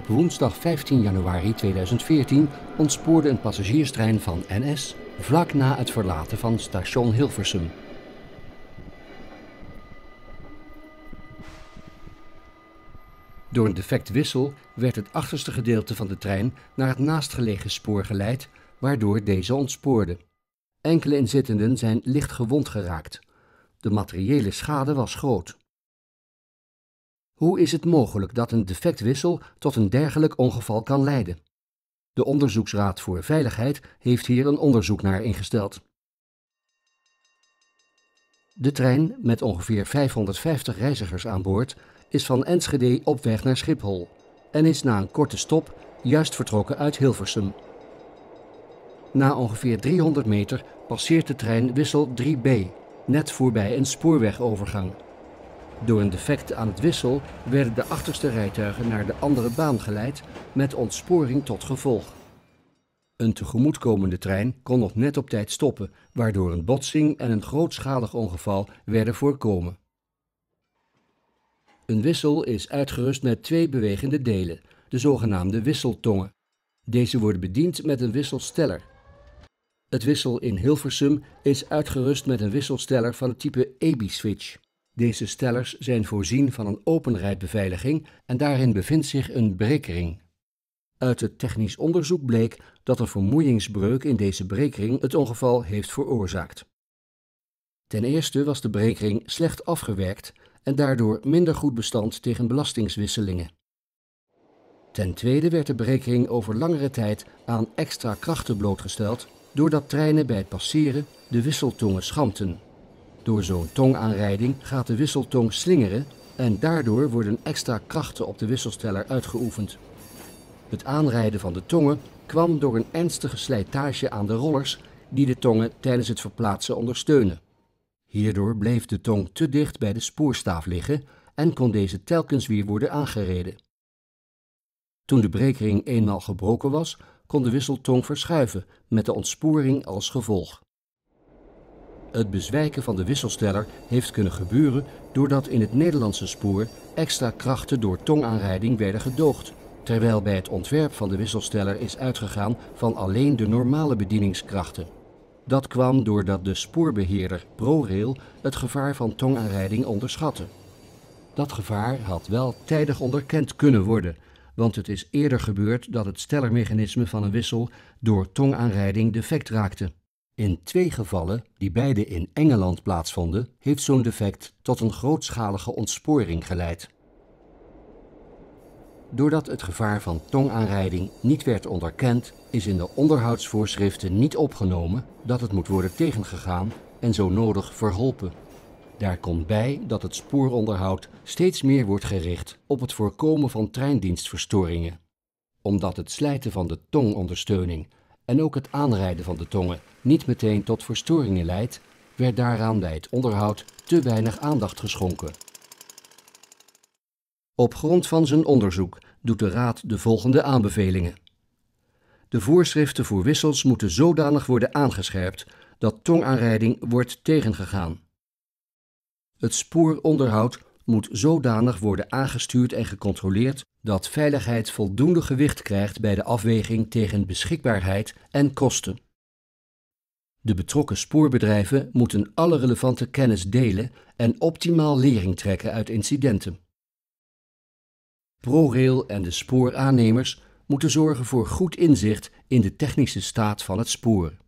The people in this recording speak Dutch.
Op woensdag 15 januari 2014 ontspoorde een passagierstrein van NS vlak na het verlaten van station Hilversum. Door een defect wissel werd het achterste gedeelte van de trein naar het naastgelegen spoor geleid, waardoor deze ontspoorde. Enkele inzittenden zijn licht gewond geraakt. De materiële schade was groot. Hoe is het mogelijk dat een defect wissel tot een dergelijk ongeval kan leiden? De Onderzoeksraad voor Veiligheid heeft hier een onderzoek naar ingesteld. De trein, met ongeveer 550 reizigers aan boord, is van Enschede op weg naar Schiphol en is na een korte stop juist vertrokken uit Hilversum. Na ongeveer 300 meter passeert de trein wissel 3B, net voorbij een spoorwegovergang. Door een defect aan het wissel werden de achterste rijtuigen naar de andere baan geleid met ontsporing tot gevolg. Een tegemoetkomende trein kon nog net op tijd stoppen, waardoor een botsing en een grootschalig ongeval werden voorkomen. Een wissel is uitgerust met twee bewegende delen, de zogenaamde wisseltongen. Deze worden bediend met een wisselsteller. Het wissel in Hilversum is uitgerust met een wisselsteller van het type ab switch deze stellers zijn voorzien van een openrijdbeveiliging en daarin bevindt zich een brekering. Uit het technisch onderzoek bleek dat een vermoeiingsbreuk in deze brekering het ongeval heeft veroorzaakt. Ten eerste was de brekering slecht afgewerkt en daardoor minder goed bestand tegen belastingswisselingen. Ten tweede werd de brekering over langere tijd aan extra krachten blootgesteld doordat treinen bij het passeren de wisseltongen schampten. Door zo'n tongaanrijding gaat de wisseltong slingeren en daardoor worden extra krachten op de wisselsteller uitgeoefend. Het aanrijden van de tongen kwam door een ernstige slijtage aan de rollers die de tongen tijdens het verplaatsen ondersteunen. Hierdoor bleef de tong te dicht bij de spoorstaaf liggen en kon deze telkens weer worden aangereden. Toen de brekering eenmaal gebroken was, kon de wisseltong verschuiven met de ontsporing als gevolg. Het bezwijken van de wisselsteller heeft kunnen gebeuren doordat in het Nederlandse spoor extra krachten door tongaanrijding werden gedoogd, terwijl bij het ontwerp van de wisselsteller is uitgegaan van alleen de normale bedieningskrachten. Dat kwam doordat de spoorbeheerder ProRail het gevaar van tongaanrijding onderschatte. Dat gevaar had wel tijdig onderkend kunnen worden, want het is eerder gebeurd dat het stellermechanisme van een wissel door tongaanrijding defect raakte. In twee gevallen, die beide in Engeland plaatsvonden, heeft zo'n defect tot een grootschalige ontsporing geleid. Doordat het gevaar van tongaanrijding niet werd onderkend, is in de onderhoudsvoorschriften niet opgenomen dat het moet worden tegengegaan en zo nodig verholpen. Daar komt bij dat het spooronderhoud steeds meer wordt gericht op het voorkomen van treindienstverstoringen. Omdat het slijten van de tongondersteuning en ook het aanrijden van de tongen niet meteen tot verstoringen leidt, werd daaraan bij het onderhoud te weinig aandacht geschonken. Op grond van zijn onderzoek doet de Raad de volgende aanbevelingen. De voorschriften voor wissels moeten zodanig worden aangescherpt dat tongaanrijding wordt tegengegaan. Het spooronderhoud moet zodanig worden aangestuurd en gecontroleerd dat veiligheid voldoende gewicht krijgt bij de afweging tegen beschikbaarheid en kosten. De betrokken spoorbedrijven moeten alle relevante kennis delen en optimaal lering trekken uit incidenten. ProRail en de spooraannemers moeten zorgen voor goed inzicht in de technische staat van het spoor.